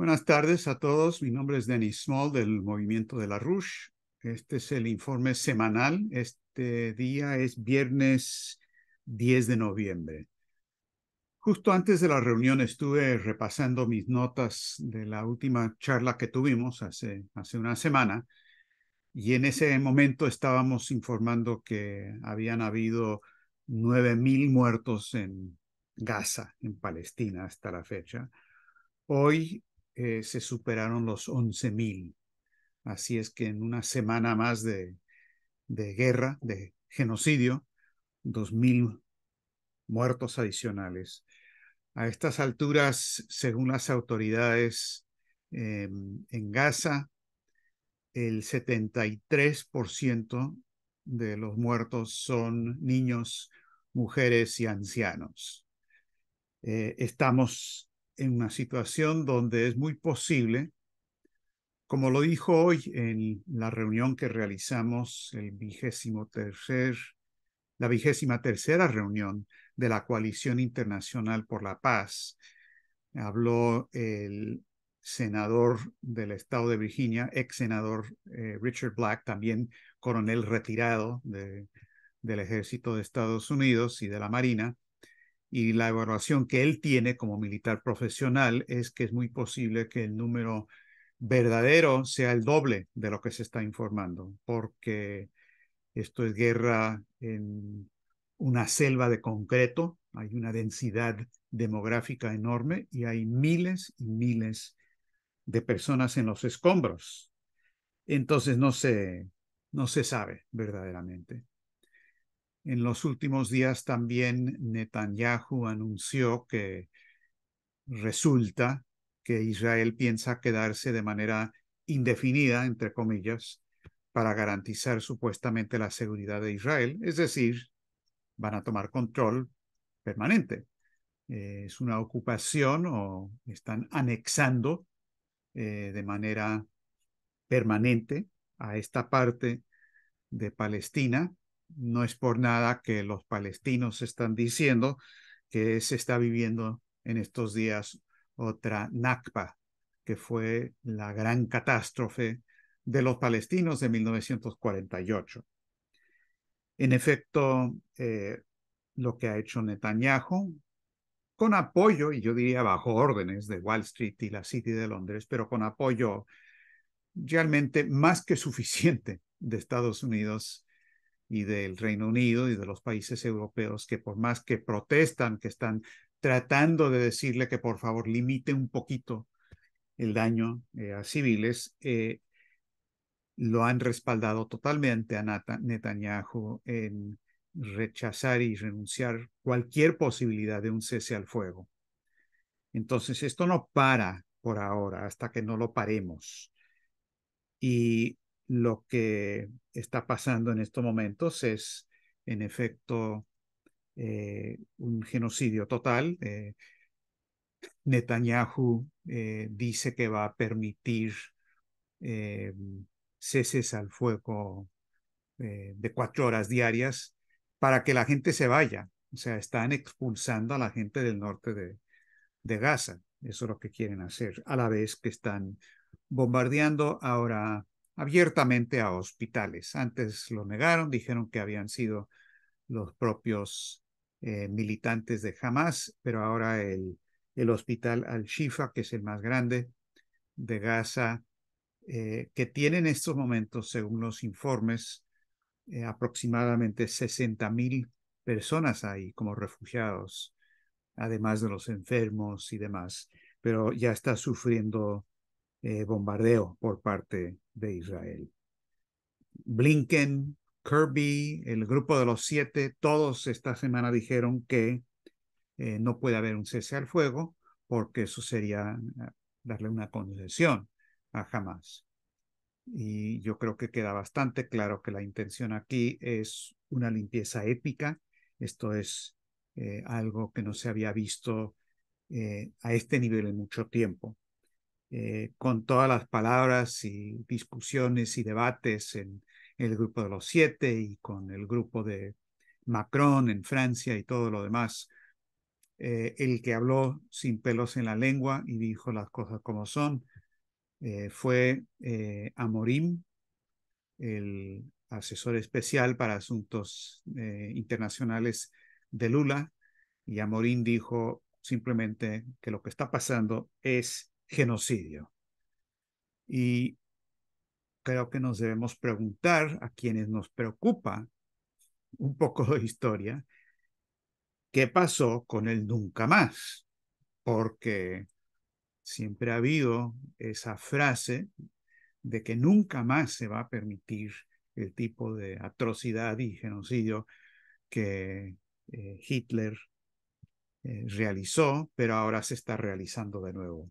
Buenas tardes a todos. Mi nombre es Denis Small del Movimiento de la Rush. Este es el informe semanal. Este día es viernes 10 de noviembre. Justo antes de la reunión estuve repasando mis notas de la última charla que tuvimos hace, hace una semana y en ese momento estábamos informando que habían habido 9.000 muertos en Gaza, en Palestina, hasta la fecha. Hoy eh, se superaron los 11.000. Así es que en una semana más de, guerra, de genocidio, 2.000 muertos adicionales. A estas alturas, según las autoridades eh, en Gaza, el 73% de los muertos son niños, mujeres y ancianos. Eh, estamos en una situación donde es muy posible, como lo dijo hoy en la reunión que realizamos, el vigésimo tercer, la vigésima tercera reunión de la Coalición Internacional por la Paz, habló el senador del estado de Virginia, ex senador eh, Richard Black, también coronel retirado del ejército de Estados Unidos y de la Marina, y la evaluación que él tiene como militar profesional es que es muy posible que el número verdadero sea el doble de lo que se está informando, porque esto es guerra en una selva de concreto, hay una densidad demográfica enorme y hay miles y miles de personas en los escombros. Entonces no se, no se sabe verdaderamente. En los últimos días también Netanyahu anunció que resulta que Israel piensa quedarse de manera indefinida, entre comillas, para garantizar supuestamente la seguridad de Israel, es decir, van a tomar control permanente. Eh, es una ocupación o están anexando eh, de manera permanente a esta parte de Palestina no es por nada que los palestinos están diciendo que se está viviendo en estos días otra Nakba, que fue la gran catástrofe de los palestinos de 1948. En efecto, eh, lo que ha hecho Netanyahu, con apoyo, y yo diría bajo órdenes de Wall Street y la City de Londres, pero con apoyo realmente más que suficiente de Estados Unidos y del Reino Unido y de los países europeos que por más que protestan, que están tratando de decirle que por favor limite un poquito el daño eh, a civiles, eh, lo han respaldado totalmente a Netanyahu en rechazar y renunciar cualquier posibilidad de un cese al fuego. Entonces, esto no para por ahora hasta que no lo paremos. Y lo que está pasando en estos momentos es, en efecto, eh, un genocidio total. Eh, Netanyahu eh, dice que va a permitir ceses al fuego de cuatro horas diarias para que la gente se vaya. O sea, están expulsando a la gente del norte de Gaza. Eso es lo que quieren hacer, a la vez que están bombardeando ahora abiertamente a hospitales. Antes lo negaron, dijeron que habían sido los propios eh, militantes de Hamas, pero ahora el, el hospital Al-Shifa, que es el más grande de Gaza, eh, que tiene en estos momentos, según los informes, eh, aproximadamente 60 mil personas ahí como refugiados, además de los enfermos y demás, pero ya está sufriendo eh, bombardeo por parte de Israel. Blinken, Kirby, el grupo de los siete, todos esta semana dijeron que eh, no puede haber un cese al fuego porque eso sería ah, darle una concesión a Hamas. Y yo creo que queda bastante claro que la intención aquí es una limpieza épica Esto es eh, algo que no se había visto a este nivel en mucho tiempo. Eh, con todas las palabras y discusiones y debates en el grupo de los siete y con el grupo de Macron en Francia y todo lo demás. Eh, el que habló sin pelos en la lengua y dijo las cosas como son eh, fue Amorim, el asesor especial para asuntos internacionales de Lula. Y Amorim dijo simplemente que lo que está pasando es genocidio. Y creo que nos debemos preguntar a quienes nos preocupa un poco de historia, ¿qué pasó con el nunca más? Porque siempre ha habido esa frase de que nunca más se va a permitir el tipo de atrocidad y genocidio que eh, Hitler eh, realizó, pero ahora se está realizando de nuevo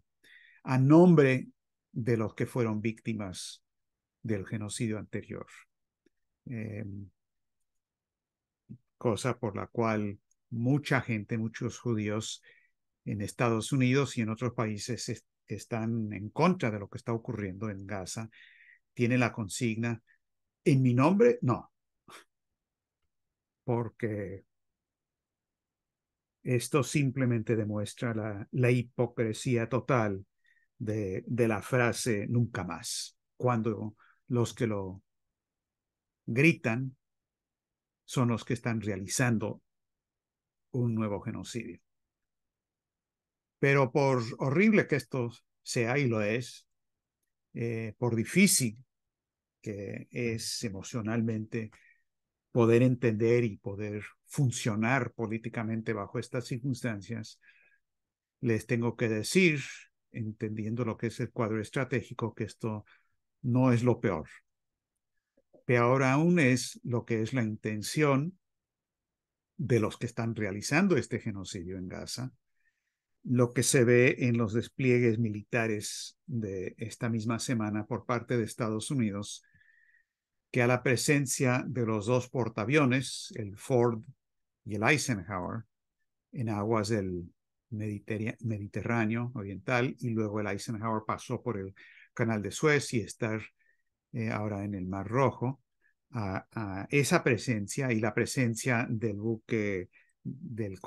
a nombre de los que fueron víctimas del genocidio anterior. Em, cosa por la cual mucha gente, muchos judíos en Estados Unidos y en otros países están en contra de lo que está ocurriendo en Gaza, tiene la consigna, en mi nombre, no, porque esto simplemente demuestra la, la hipocresía total de, la frase nunca más, cuando los que lo gritan son los que están realizando un nuevo genocidio. Pero por horrible que esto sea y lo es, eh, por difícil que es emocionalmente poder entender y poder funcionar políticamente bajo estas circunstancias, les tengo que decir entendiendo lo que es el cuadro estratégico, que esto no es lo peor. Peor aún es lo que es la intención de los que están realizando este genocidio en Gaza, lo que se ve en los despliegues militares de esta misma semana por parte de Estados Unidos, que a la presencia de los dos portaaviones, el Ford y el Eisenhower, en aguas del Mediterráneo Oriental y luego el Eisenhower pasó por el Canal de Suez y estar eh, ahora en el Mar Rojo. A, esa presencia y la presencia del buque del,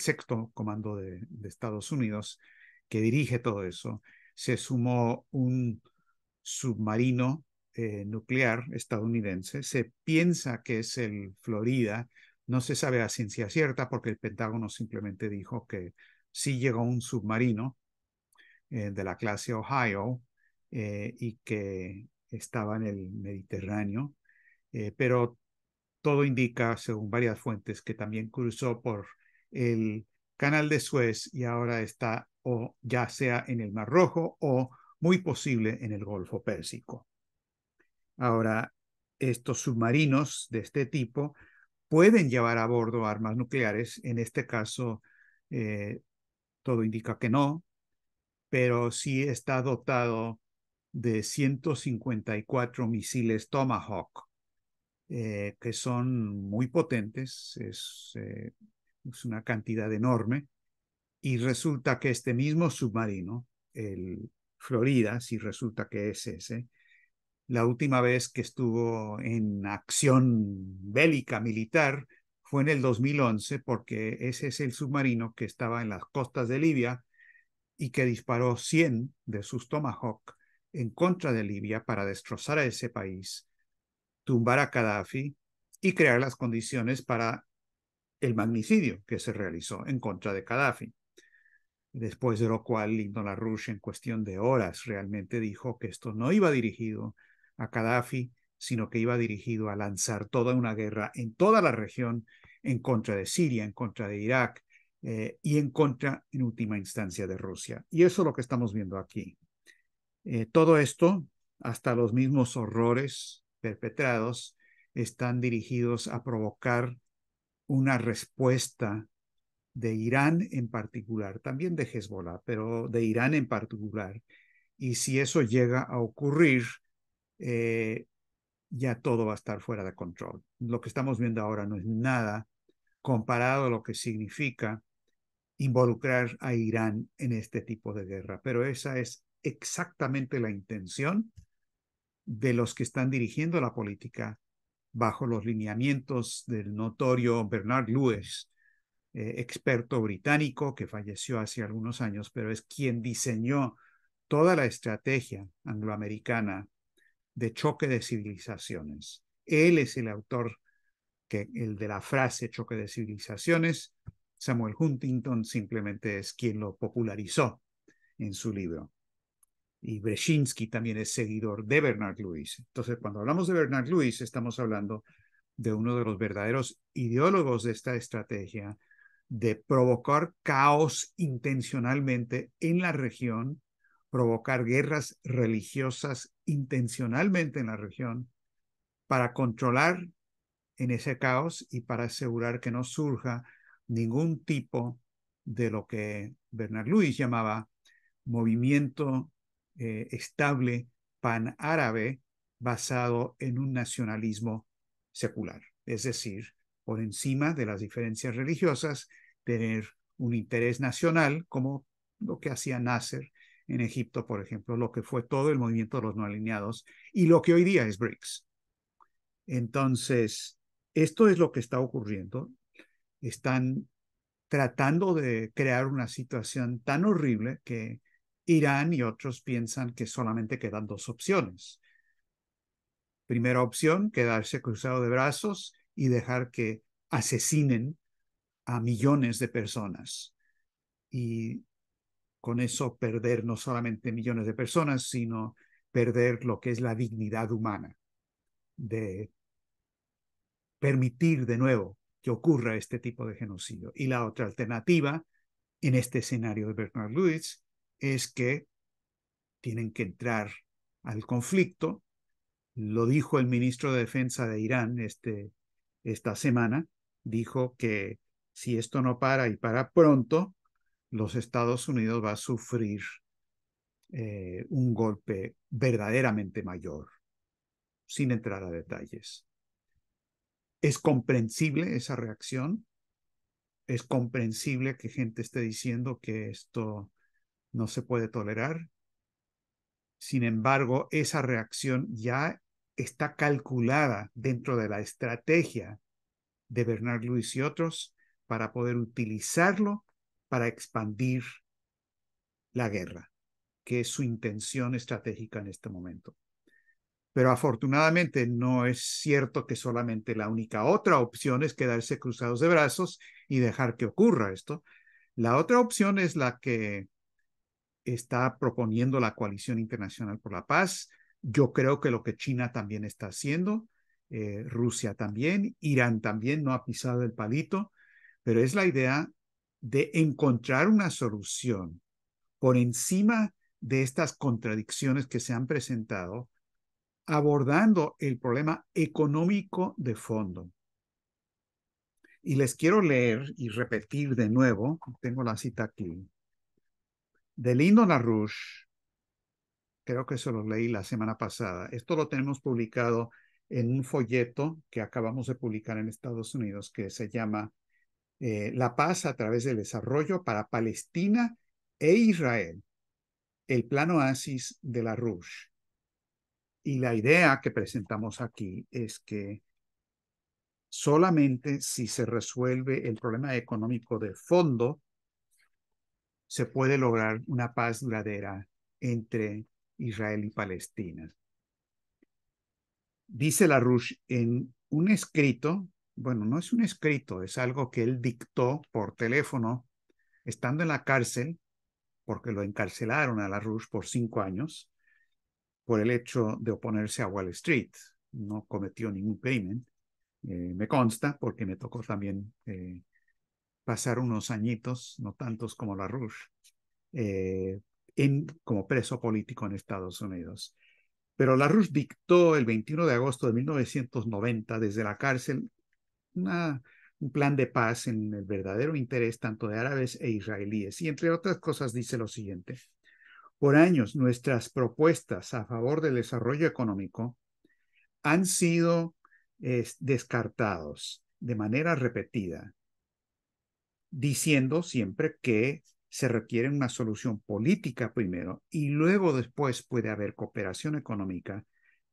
sexto comando de, Estados Unidos que dirige todo eso, se sumó un submarino eh, nuclear estadounidense. Se piensa que es el Florida, no se sabe a ciencia cierta porque el Pentágono simplemente dijo que sí llegó un submarino eh, de la clase Ohio eh, y que estaba en el Mediterráneo, eh, pero todo indica, según varias fuentes, que también cruzó por el Canal de Suez y ahora está o ya sea en el Mar Rojo o muy posible en el Golfo Pérsico. Ahora, estos submarinos de este tipo pueden llevar a bordo armas nucleares, en este caso todo indica que no, pero sí está dotado de 154 misiles Tomahawk, eh, que son muy potentes, es, eh, es, una cantidad enorme, y resulta que este mismo submarino, el Florida, si resulta que es ese, la última vez que estuvo en acción bélica militar fue en el 2011 porque ese es el submarino que estaba en las costas de Libia y que disparó 100 de sus Tomahawk en contra de Libia para destrozar a ese país, tumbar a Gaddafi y crear las condiciones para el magnicidio que se realizó en contra de Gaddafi. Después de lo cual la Rush en cuestión de horas realmente dijo que esto no iba dirigido a Gaddafi, sino que iba dirigido a lanzar toda una guerra en toda la región en contra de Siria, en contra de Irak eh, y en contra, en última instancia, de Rusia. Y eso es lo que estamos viendo aquí. Eh, todo esto, hasta los mismos horrores perpetrados, están dirigidos a provocar una respuesta de Irán en particular, también de Hezbollah, pero de Irán en particular. Y si eso llega a ocurrir, eh, ya todo va a estar fuera de control. Lo que estamos viendo ahora no es nada comparado a lo que significa involucrar a Irán en este tipo de guerra. Pero esa es exactamente la intención de los que están dirigiendo la política bajo los lineamientos del notorio Bernard Lewis, eh, experto británico que falleció hace algunos años, pero es quien diseñó toda la estrategia angloamericana de choque de civilizaciones. Él es el autor que el de la frase choque de civilizaciones. Samuel Huntington simplemente es quien lo popularizó en su libro. Y Brzezinski también es seguidor de Bernard Lewis. Entonces, cuando hablamos de Bernard Lewis, estamos hablando de uno de los verdaderos ideólogos de esta estrategia de provocar caos intencionalmente en la región, provocar guerras religiosas intencionalmente en la región para controlar en ese caos y para asegurar que no surja ningún tipo de lo que Bernard Luis llamaba movimiento estable eh, estable panárabe basado en un nacionalismo secular, es decir, por encima de las diferencias religiosas, tener un interés nacional como lo que hacía Nasser en Egipto, por ejemplo, lo que fue todo el movimiento de los no alineados y lo que hoy día es BRICS. Entonces, esto es lo que está ocurriendo. Están tratando de crear una situación tan horrible que Irán y otros piensan que solamente quedan dos opciones. Primera opción, quedarse cruzado de brazos y dejar que asesinen a millones de personas. Y con eso perder no solamente millones de personas, sino perder lo que es la dignidad humana, de permitir de nuevo que ocurra este tipo de genocidio. Y la otra alternativa en este escenario de Bernard Lewis es que tienen que entrar al conflicto. Lo dijo el ministro de Defensa de Irán este, esta semana, dijo que si esto no para y para pronto, los Estados Unidos va a sufrir eh, un golpe verdaderamente mayor, sin entrar a detalles. Es comprensible esa reacción, es comprensible que gente esté diciendo que esto no se puede tolerar. Sin embargo, esa reacción ya está calculada dentro de la estrategia de Bernard Luis y otros para poder utilizarlo para expandir la guerra, que es su intención estratégica en este momento. Pero afortunadamente no es cierto que solamente la única otra opción es quedarse cruzados de brazos y dejar que ocurra esto. La otra opción es la que está proponiendo la coalición internacional por la paz. Yo creo que lo que China también está haciendo, eh, Rusia también, Irán también no ha pisado el palito, pero es la idea de encontrar una solución por encima de estas contradicciones que se han presentado, abordando el problema económico de fondo. Y les quiero leer y repetir de nuevo, tengo la cita aquí, de Lindo Larouche, creo que se lo leí la semana pasada. Esto lo tenemos publicado en un folleto que acabamos de publicar en Estados Unidos que se llama eh, la paz a través del desarrollo para Palestina e Israel, el plan oasis de la Rush. Y la idea que presentamos aquí es que solamente si se resuelve el problema económico de fondo, se puede lograr una paz duradera entre Israel y Palestina. Dice la Rush en un escrito bueno, no es un escrito, es algo que él dictó por teléfono estando en la cárcel, porque lo encarcelaron a la Rush por cinco años por el hecho de oponerse a Wall Street. No cometió ningún crimen, eh, me consta, porque me tocó también eh, pasar unos añitos, no tantos como la Rush, eh, en, como preso político en Estados Unidos. Pero la Rush dictó el 21 de agosto de 1990 desde la cárcel un plan de paz en el verdadero interés tanto de árabes e israelíes. Y entre otras cosas dice lo siguiente. Por años, nuestras propuestas a favor del desarrollo económico han sido descartados de manera repetida, diciendo siempre que se requiere una solución política primero y luego después puede haber cooperación económica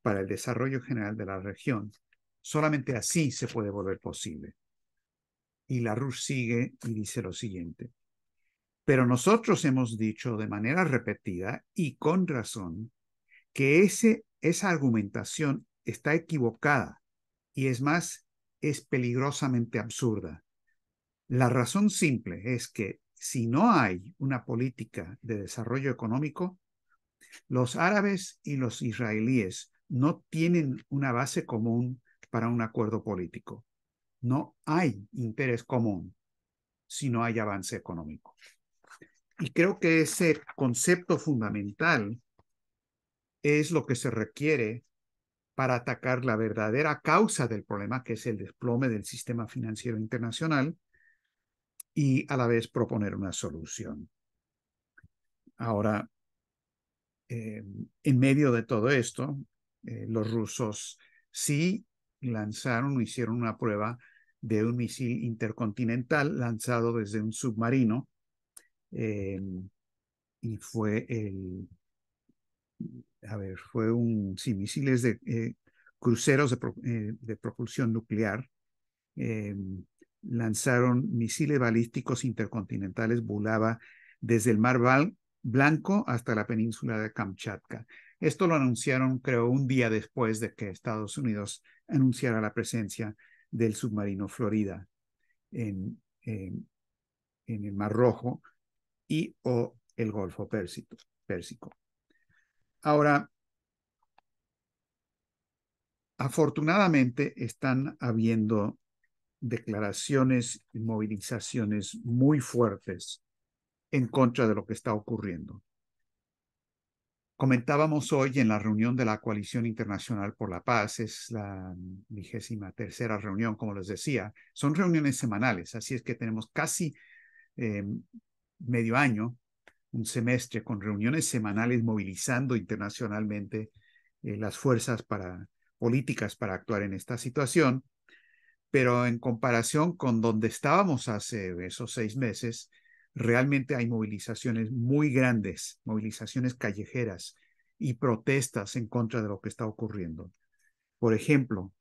para el desarrollo general de la región Solamente así se puede volver posible. Y la Rush sigue y dice lo siguiente. Pero nosotros hemos dicho de manera repetida y con razón que ese, esa argumentación está equivocada y es más, es peligrosamente absurda. La razón simple es que si no hay una política de desarrollo económico, los árabes y los israelíes no tienen una base común para un acuerdo político. No hay interés común si no hay avance económico. Y creo que ese concepto fundamental es lo que se requiere para atacar la verdadera causa del problema, que es el desplome del sistema financiero internacional, y a la vez proponer una solución. Ahora, eh, en medio de todo esto, eh, los rusos sí lanzaron o hicieron una prueba de un misil intercontinental lanzado desde un submarino eh, y fue el, a ver, fue un, sí, misiles de eh, cruceros de, eh, de, propulsión nuclear, lanzaron misiles balísticos intercontinentales, volaba desde el Mar Blanco hasta la península de Kamchatka. Esto lo anunciaron, creo, un día después de que Estados Unidos anunciara la presencia del submarino Florida en, el Mar Rojo y o el Golfo Pérsico. Pérsico. Ahora, afortunadamente están habiendo declaraciones y movilizaciones muy fuertes en contra de lo que está ocurriendo. Comentábamos hoy en la reunión de la Coalición Internacional por la Paz, es la vigésima tercera reunión, como les decía, son reuniones semanales, así es que tenemos casi eh, medio año, un semestre, con reuniones semanales movilizando internacionalmente eh, las fuerzas para, políticas para actuar en esta situación, pero en comparación con donde estábamos hace esos seis meses, realmente hay movilizaciones muy grandes, movilizaciones callejeras y protestas en contra de lo que está ocurriendo. Por ejemplo,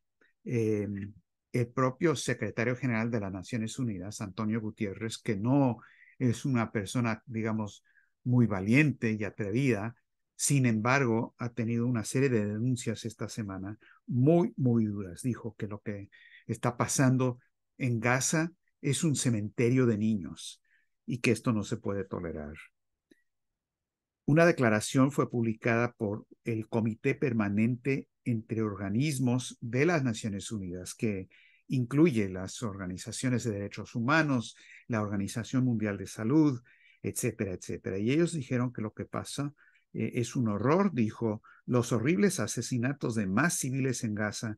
em, el propio secretario general de las Naciones Unidas, Antonio Gutiérrez, que no es una persona, digamos, muy valiente y atrevida, sin embargo, ha tenido una serie de denuncias esta semana muy, muy duras. Dijo que lo que está pasando en Gaza es un cementerio de niños y que esto no se puede tolerar. Una declaración fue publicada por el Comité Permanente entre Organismos de las Naciones Unidas, que incluye las organizaciones de derechos humanos, la Organización Mundial de Salud, etcétera, etcétera. Y ellos dijeron que lo que pasa eh, es un horror, dijo, los horribles asesinatos de más civiles en Gaza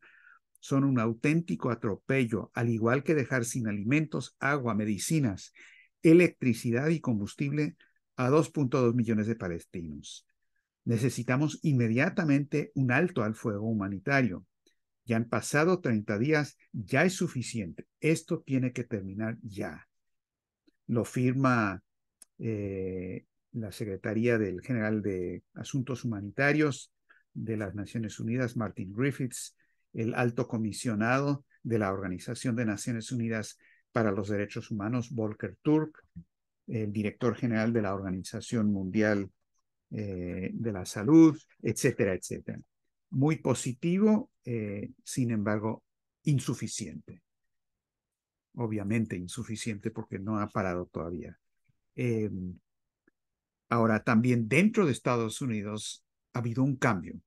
son un auténtico atropello, al igual que dejar sin alimentos, agua, medicinas electricidad y combustible a 2.2 millones de palestinos. Necesitamos inmediatamente un alto al fuego humanitario. Ya han pasado 30 días, ya es suficiente. Esto tiene que terminar ya. Lo firma eh, la Secretaría del General de Asuntos Humanitarios de las Naciones Unidas, Martin Griffiths, el alto comisionado de la Organización de Naciones Unidas para los Derechos Humanos, Volker Turk, el director general de la Organización Mundial eh, de la Salud, etcétera, etcétera. Muy positivo, eh, sin embargo, insuficiente. Obviamente insuficiente porque no ha parado todavía. Em, ahora, también dentro de Estados Unidos ha habido un cambio.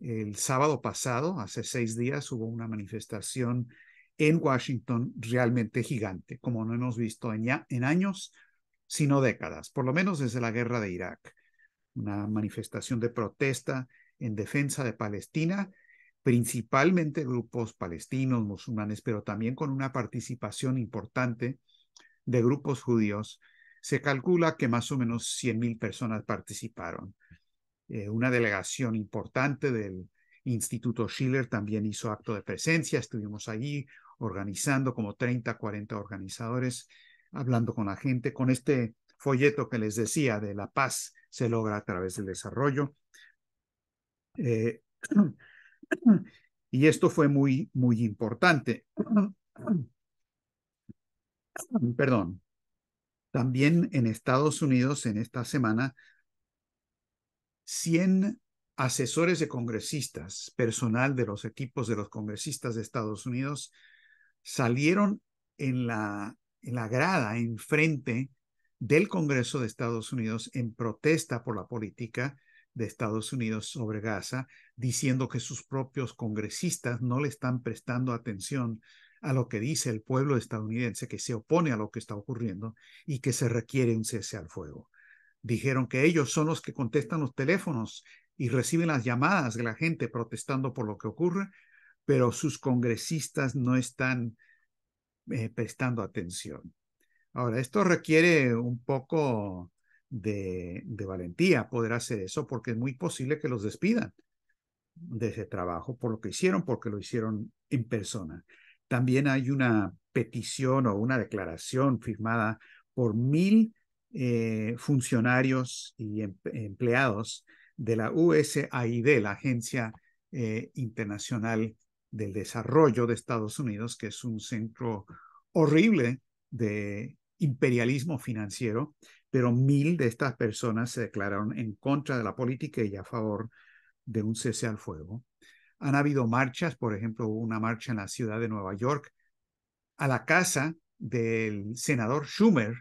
El sábado pasado, hace seis días, hubo una manifestación en Washington realmente gigante, como no hemos visto en, ya, en años, sino décadas, por lo menos desde la guerra de Irak. Una manifestación de protesta en defensa de Palestina, principalmente grupos palestinos, musulmanes, pero también con una participación importante de grupos judíos. Se calcula que más o menos 100.000 personas participaron. Eh, una delegación importante del Instituto Schiller también hizo acto de presencia, estuvimos allí, organizando como 30, 40 organizadores, hablando con la gente, con este folleto que les decía de la paz se logra a través del desarrollo. Eh, y esto fue muy, muy importante. Perdón. También en Estados Unidos, en esta semana, 100 asesores de congresistas, personal de los equipos de los congresistas de Estados Unidos, salieron en la, en la grada enfrente del Congreso de Estados Unidos en protesta por la política de Estados Unidos sobre Gaza, diciendo que sus propios congresistas no le están prestando atención a lo que dice el pueblo estadounidense que se opone a lo que está ocurriendo y que se requiere un cese al fuego. Dijeron que ellos son los que contestan los teléfonos y reciben las llamadas de la gente protestando por lo que ocurre, pero sus congresistas no están eh, prestando atención. Ahora, esto requiere un poco de, valentía poder hacer eso porque es muy posible que los despidan de ese trabajo por lo que hicieron, porque lo hicieron en persona. También hay una petición o una declaración firmada por mil eh, funcionarios y em-, empleados de la USAID, la Agencia eh, Internacional del desarrollo de Estados Unidos, que es un centro horrible de imperialismo financiero, pero mil de estas personas se declararon en contra de la política y a favor de un cese al fuego. Han habido marchas, por ejemplo, una marcha en la ciudad de Nueva York a la casa del senador Schumer,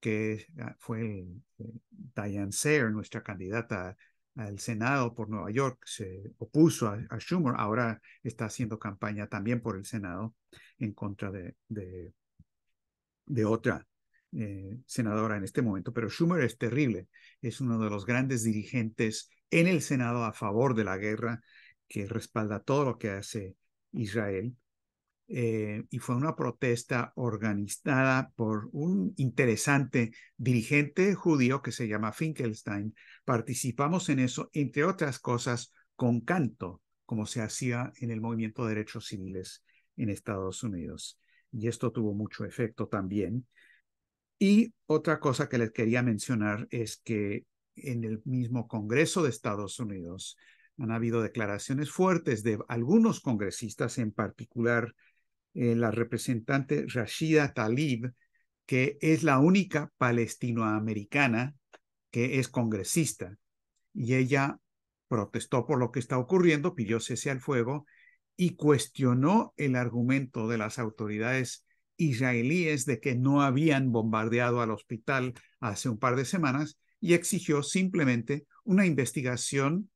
que fue el, eh, Diane Sayer, nuestra candidata el Senado por Nueva York se opuso a, Schumer, ahora está haciendo campaña también por el Senado en contra de, de, otra eh, senadora en este momento, pero Schumer es terrible, es uno de los grandes dirigentes en el Senado a favor de la guerra, que respalda todo lo que hace Israel. Eh, y fue una protesta organizada por un interesante dirigente judío que se llama Finkelstein. Participamos en eso, entre otras cosas, con canto, como se hacía en el movimiento de derechos civiles en Estados Unidos. Y esto tuvo mucho efecto también. Y otra cosa que les quería mencionar es que en el mismo Congreso de Estados Unidos han habido declaraciones fuertes de algunos congresistas, en particular eh, la representante Rashida Talib, que es la única palestinoamericana que es congresista. Y ella protestó por lo que está ocurriendo, pidió cese al fuego y cuestionó el argumento de las autoridades israelíes de que no habían bombardeado al hospital hace un par de semanas y exigió simplemente una investigación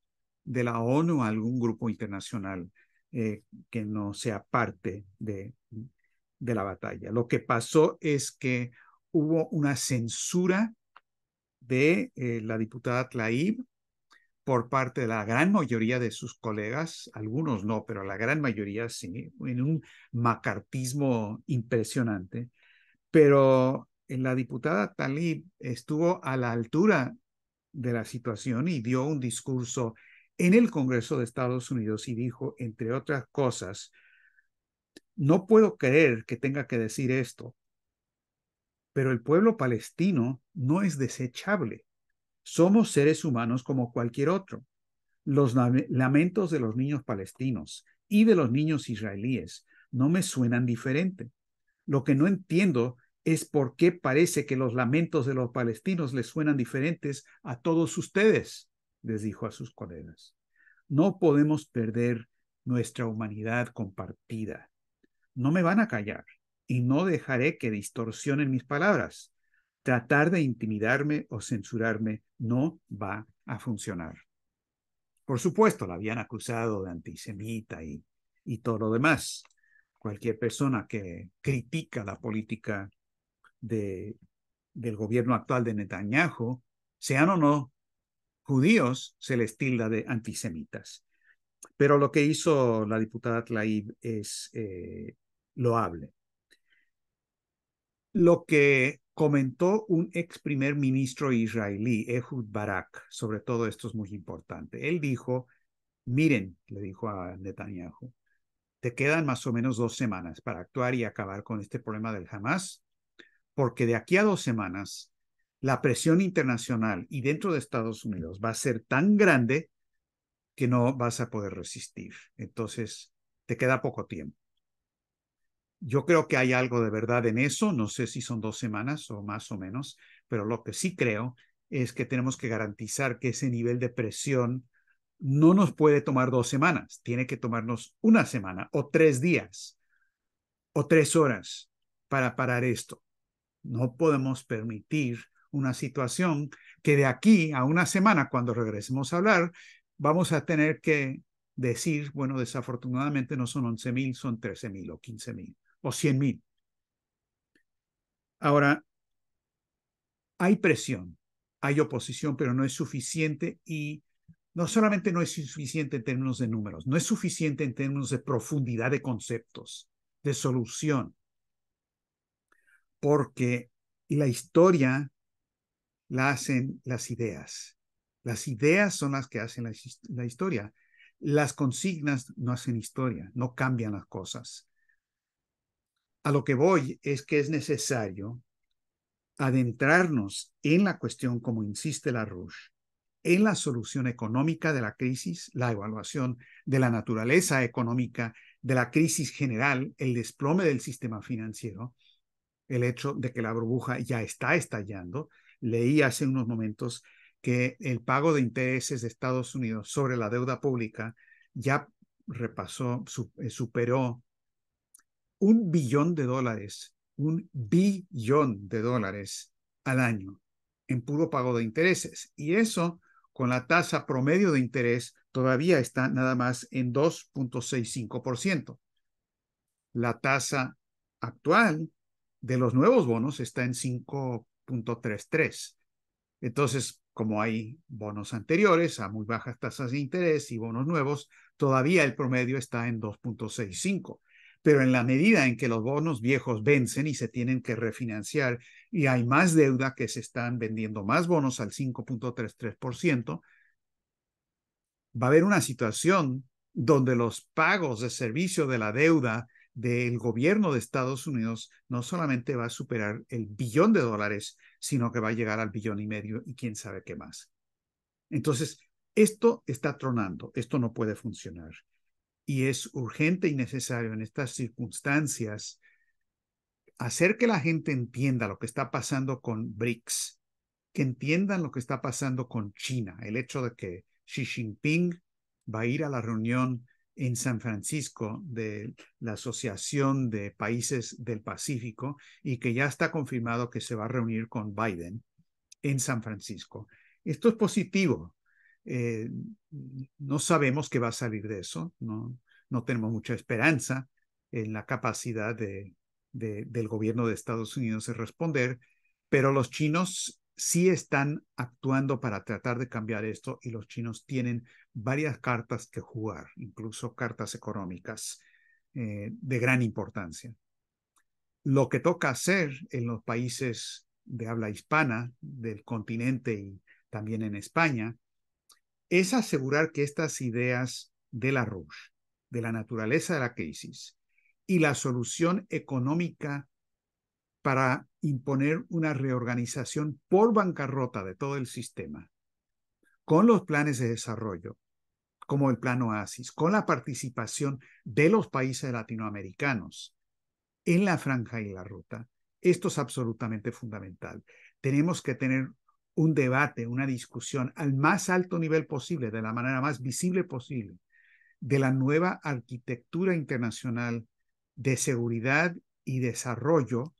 de la ONU a algún grupo internacional. Eh, que no sea parte de, la batalla. Lo que pasó es que hubo una censura de eh, la diputada Tlaib por parte de la gran mayoría de sus colegas, algunos no, pero la gran mayoría sí, en un macartismo impresionante. Pero eh, la diputada Talib estuvo a la altura de la situación y dio un discurso en el Congreso de Estados Unidos y dijo, entre otras cosas, no puedo creer que tenga que decir esto, pero el pueblo palestino no es desechable. Somos seres humanos como cualquier otro. Los lamentos de los niños palestinos y de los niños israelíes no me suenan diferente. Lo que no entiendo es por qué parece que los lamentos de los palestinos les suenan diferentes a todos ustedes les dijo a sus colegas. No podemos perder nuestra humanidad compartida. No me van a callar y no dejaré que distorsionen mis palabras. Tratar de intimidarme o censurarme no va a funcionar. Por supuesto, la habían acusado de antisemita y, todo lo demás. Cualquier persona que critica la política de, del gobierno actual de Netanyahu, sean o no judíos se les tilda de antisemitas. Pero lo que hizo la diputada Tlaib es eh, loable. Lo que comentó un ex primer ministro israelí, Ehud Barak, sobre todo esto es muy importante. Él dijo, miren, le dijo a Netanyahu, te quedan más o menos dos semanas para actuar y acabar con este problema del Hamas, porque de aquí a dos semanas la presión internacional y dentro de Estados Unidos va a ser tan grande que no vas a poder resistir. Entonces, te queda poco tiempo. Yo creo que hay algo de verdad en eso, no sé si son dos semanas o más o menos, pero lo que sí creo es que tenemos que garantizar que ese nivel de presión no nos puede tomar dos semanas, tiene que tomarnos una semana o tres días o tres horas para parar esto. No podemos permitir una situación que de aquí a una semana, cuando regresemos a hablar, vamos a tener que decir, bueno, desafortunadamente no son 11.000, son 13.000 o 15.000 o 100.000. Ahora, hay presión, hay oposición, pero no es suficiente y no solamente no es suficiente en términos de números, no es suficiente en términos de profundidad de conceptos, de solución, porque la historia la hacen las ideas. Las ideas son las que hacen la, historia. Las consignas no hacen historia, no cambian las cosas. A lo que voy es que es necesario adentrarnos en la cuestión, como insiste la Rush, en la solución económica de la crisis, la evaluación de la naturaleza económica de la crisis general, el desplome del sistema financiero, el hecho de que la burbuja ya está estallando, leí hace unos momentos que el pago de intereses de Estados Unidos sobre la deuda pública ya repasó, eh, superó un billón de dólares, un billón de dólares al año en puro pago de intereses. Y eso con la tasa promedio de interés todavía está nada más en 2.65%. La tasa actual de los nuevos bonos está en 5 entonces, como hay bonos anteriores a muy bajas tasas de interés y bonos nuevos, todavía el promedio está en 2.65. Pero en la medida en que los bonos viejos vencen y se tienen que refinanciar y hay más deuda que se están vendiendo más bonos al 5.33%, va a haber una situación donde los pagos de servicio de la deuda del gobierno de Estados Unidos no solamente va a superar el billón de dólares, sino que va a llegar al billón y medio y quién sabe qué más. Entonces, esto está tronando, esto no puede funcionar. Y es urgente y necesario en estas circunstancias hacer que la gente entienda lo que está pasando con BRICS, que entiendan lo que está pasando con China, el hecho de que Xi Jinping va a ir a la reunión en San Francisco de la Asociación de Países del Pacífico y que ya está confirmado que se va a reunir con Biden en San Francisco. Esto es positivo. Eh, no sabemos qué va a salir de eso, no, no tenemos mucha esperanza en la capacidad del gobierno de Estados Unidos de responder, pero los chinos sí están actuando para tratar de cambiar esto y los chinos tienen varias cartas que jugar, incluso cartas económicas eh, de gran importancia. Lo que toca hacer en los países de habla hispana del continente y también en España es asegurar que estas ideas de la RUSH, de la naturaleza de la crisis y la solución económica para imponer una reorganización por bancarrota de todo el sistema, con los planes de desarrollo, como el Plan Oasis, con la participación de los países latinoamericanos en la franja y la ruta, esto es absolutamente fundamental. Tenemos que tener un debate, una discusión al más alto nivel posible, de la manera más visible posible, de la nueva arquitectura internacional de seguridad y desarrollo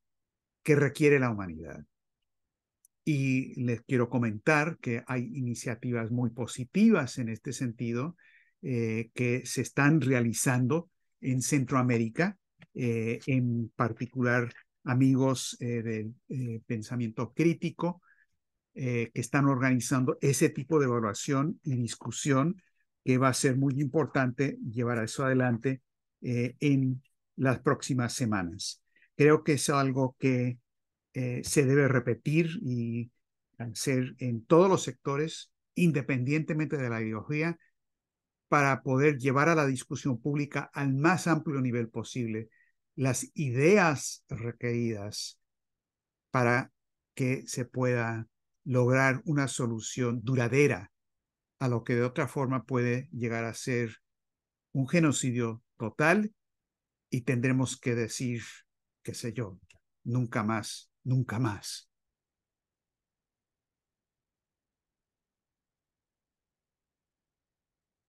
que requiere la humanidad. Y les quiero comentar que hay iniciativas muy positivas en este sentido eh, que se están realizando en Centroamérica, eh, en particular amigos eh, del pensamiento crítico que están organizando ese tipo de evaluación y discusión que va a ser muy importante llevar eso adelante en las próximas semanas. Creo que es algo que eh, se debe repetir y hacer en todos los sectores, independientemente de la ideología, para poder llevar a la discusión pública al más amplio nivel posible las ideas requeridas para que se pueda lograr una solución duradera a lo que de otra forma puede llegar a ser un genocidio total y tendremos que decir qué sé yo, nunca más, nunca más.